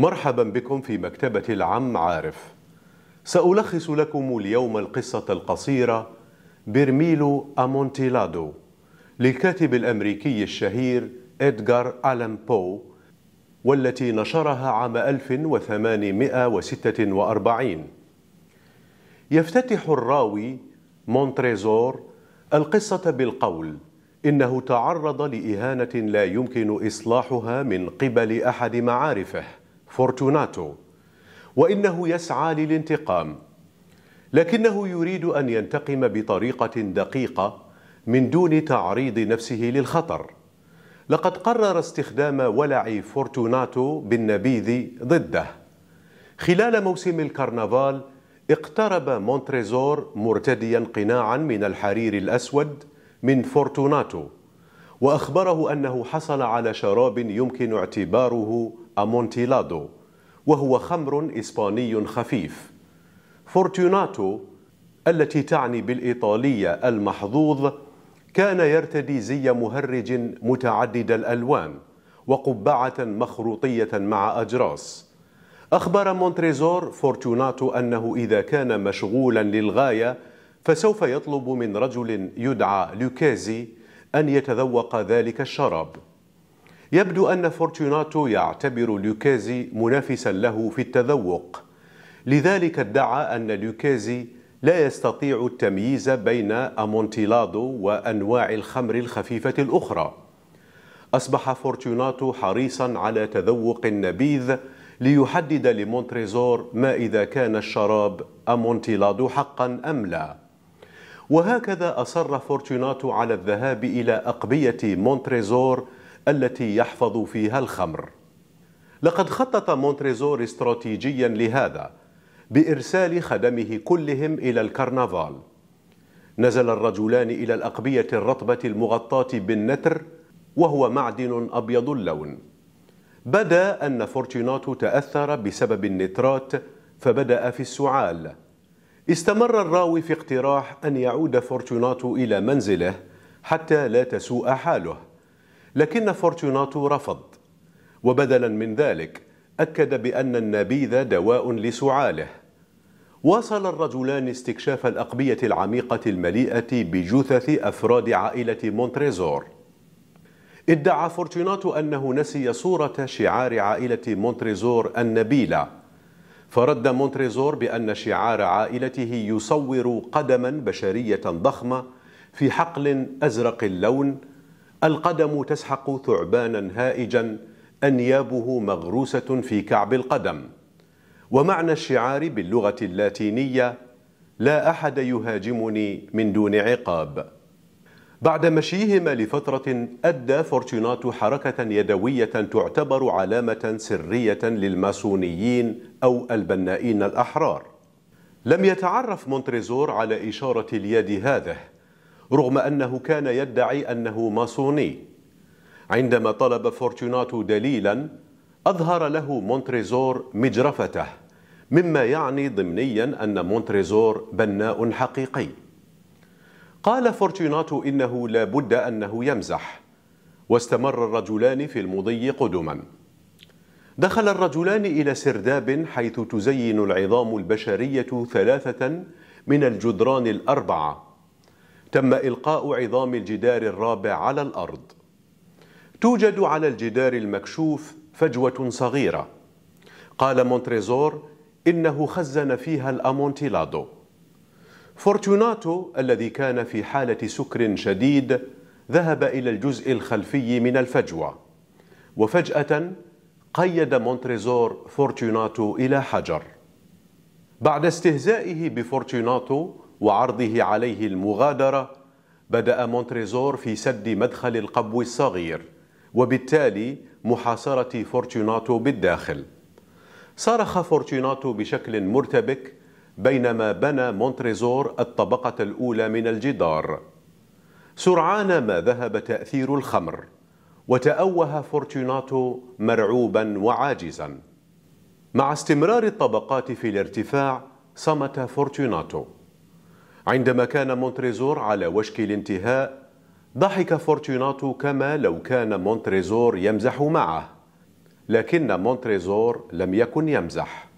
مرحبا بكم في مكتبة العم عارف سألخص لكم اليوم القصة القصيرة برميلو أمونتيلادو للكاتب الأمريكي الشهير إدغار ألان بو والتي نشرها عام 1846 يفتتح الراوي مونتريزور القصة بالقول إنه تعرض لإهانة لا يمكن إصلاحها من قبل أحد معارفه فورتوناتو وإنه يسعى للانتقام لكنه يريد أن ينتقم بطريقة دقيقة من دون تعريض نفسه للخطر لقد قرر استخدام ولع فورتوناتو بالنبيذ ضده خلال موسم الكرنفال اقترب مونتريزور مرتديا قناعا من الحرير الأسود من فورتوناتو وأخبره أنه حصل على شراب يمكن اعتباره أمونتيلادو وهو خمر إسباني خفيف فورتوناتو التي تعني بالإيطالية المحظوظ كان يرتدي زي مهرج متعدد الألوان وقبعة مخروطية مع أجراس أخبر مونتريزور فورتوناتو أنه إذا كان مشغولا للغاية فسوف يطلب من رجل يدعى لوكيزي أن يتذوق ذلك الشراب يبدو أن فورتوناتو يعتبر لوكازي منافسا له في التذوق لذلك ادعى أن لوكازي لا يستطيع التمييز بين أمونتيلادو وأنواع الخمر الخفيفة الأخرى أصبح فورتوناتو حريصا على تذوق النبيذ ليحدد لمونتريزور ما إذا كان الشراب أمونتيلادو حقا أم لا وهكذا أصر فورتوناتو على الذهاب إلى أقبية مونتريزور التي يحفظ فيها الخمر لقد خطط مونتريزور استراتيجيا لهذا بإرسال خدمه كلهم إلى الكرنفال نزل الرجلان إلى الأقبية الرطبة المغطاة بالنتر وهو معدن أبيض اللون بدا أن فورتيناتو تأثر بسبب النترات فبدأ في السعال استمر الراوي في اقتراح أن يعود فورتيناتو إلى منزله حتى لا تسوء حاله لكن فورتوناتو رفض وبدلا من ذلك أكد بأن النبيذ دواء لسعاله واصل الرجلان استكشاف الأقبية العميقة المليئة بجثث أفراد عائلة مونتريزور ادعى فورتوناتو أنه نسي صورة شعار عائلة مونتريزور النبيلة فرد مونتريزور بأن شعار عائلته يصور قدما بشرية ضخمة في حقل أزرق اللون القدم تسحق ثعبانا هائجا أنيابه مغروسة في كعب القدم ومعنى الشعار باللغة اللاتينية لا أحد يهاجمني من دون عقاب بعد مشيهما لفترة أدى فورتوناتو حركة يدوية تعتبر علامة سرية للماسونيين أو البنائين الأحرار لم يتعرف مونتريزور على إشارة اليد هذه رغم أنه كان يدعي أنه ماسوني عندما طلب فورتوناتو دليلا أظهر له مونتريزور مجرفته مما يعني ضمنيا أن مونتريزور بناء حقيقي قال فورتوناتو إنه لا بد أنه يمزح واستمر الرجلان في المضي قدما دخل الرجلان إلى سرداب حيث تزين العظام البشرية ثلاثة من الجدران الأربعة تم إلقاء عظام الجدار الرابع على الأرض توجد على الجدار المكشوف فجوة صغيرة قال مونتريزور إنه خزن فيها الأمونتيلادو فورتوناتو الذي كان في حالة سكر شديد ذهب إلى الجزء الخلفي من الفجوة وفجأة قيد مونتريزور فورتوناتو إلى حجر بعد استهزائه بفورتوناتو وعرضه عليه المغادرة بدأ مونتريزور في سد مدخل القبو الصغير وبالتالي محاصرة فورتوناتو بالداخل صرخ فورتوناتو بشكل مرتبك بينما بنى مونتريزور الطبقة الأولى من الجدار سرعان ما ذهب تأثير الخمر وتأوه فورتوناتو مرعوبا وعاجزا مع استمرار الطبقات في الارتفاع صمت فورتوناتو عندما كان مونتريزور على وشك الانتهاء ضحك فورتوناتو كما لو كان مونتريزور يمزح معه لكن مونتريزور لم يكن يمزح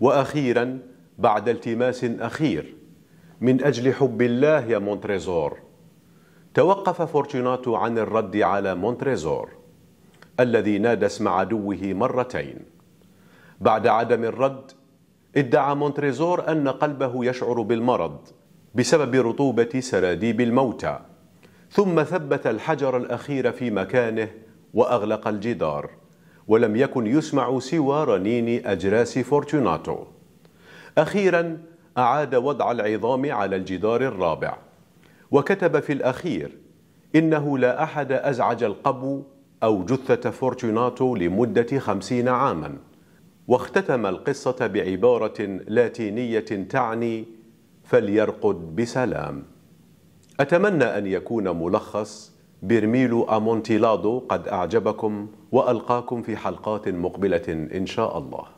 وأخيرا بعد التماس أخير من أجل حب الله يا مونتريزور توقف فورتوناتو عن الرد على مونتريزور الذي نادى اسم عدوه مرتين بعد عدم الرد ادعى مونتريزور أن قلبه يشعر بالمرض بسبب رطوبة سراديب الموتى ثم ثبت الحجر الأخير في مكانه وأغلق الجدار ولم يكن يسمع سوى رنين أجراس فورتوناتو أخيرا أعاد وضع العظام على الجدار الرابع وكتب في الأخير إنه لا أحد أزعج القبو أو جثة فورتوناتو لمدة خمسين عاما واختتم القصة بعبارة لاتينية تعني فليرقد بسلام أتمنى أن يكون ملخص برميلو أمونتيلادو قد أعجبكم وألقاكم في حلقات مقبلة إن شاء الله